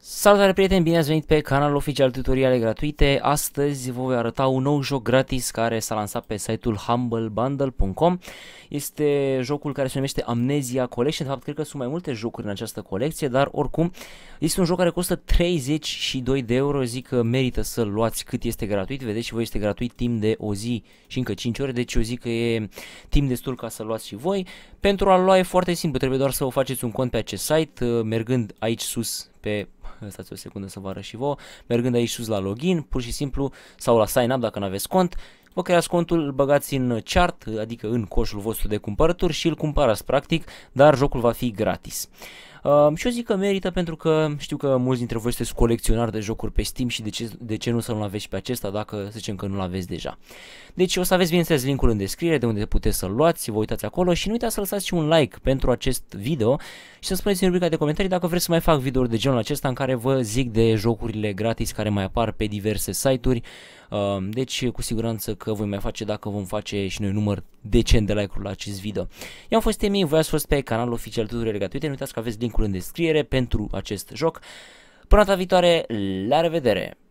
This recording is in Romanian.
Salutare prieteni, bine ați venit pe canalul oficial tutoriale gratuite. Astăzi vă voi arăta un nou joc gratis care s-a lansat pe site-ul humblebundle.com. Este jocul care se numește Amnesia Collection. De fapt, cred că sunt mai multe jocuri în această colecție, dar oricum este un joc care costă 32 de euro. Zic că merită să-l luați cât este gratuit. Vedeți și voi este gratuit timp de o zi și încă 5 ore, deci eu zic că e timp destul ca să-l luați și voi. Pentru a-l lua e foarte simplu, trebuie doar să o faceți un cont pe acest site, mergând aici sus pe stați o secundă să vă arăt și vouă, mergând aici sus la login, pur și simplu, sau la sign up dacă nu aveți cont, vă creați contul, îl băgați în chart, adică în coșul vostru de cumpărături și îl cumpărați practic, dar jocul va fi gratis. Uh, și eu zic că merită pentru că știu că mulți dintre voi sunteți colecționari de jocuri pe Steam și de ce, de ce nu să nu-l aveți și pe acesta dacă să zicem că nu-l aveți deja. Deci o să aveți bineînțeles linkul în descriere de unde puteți să-l luați, vă uitați acolo și nu uitați să lăsați și un like pentru acest video și să spuneți în rubrica de comentarii dacă vreți să mai fac videouri de genul acesta în care vă zic de jocurile gratis care mai apar pe diverse site-uri Ehm, deci cu siguranță că voi mai face dacă vom face și noi număr decent de like-uri la acest video. Eu am fost Emi, voi ați fost pe canalul oficial tuturor gratuite, nu uitați că aveți linkul în descriere pentru acest joc. Până data viitoare, la revedere!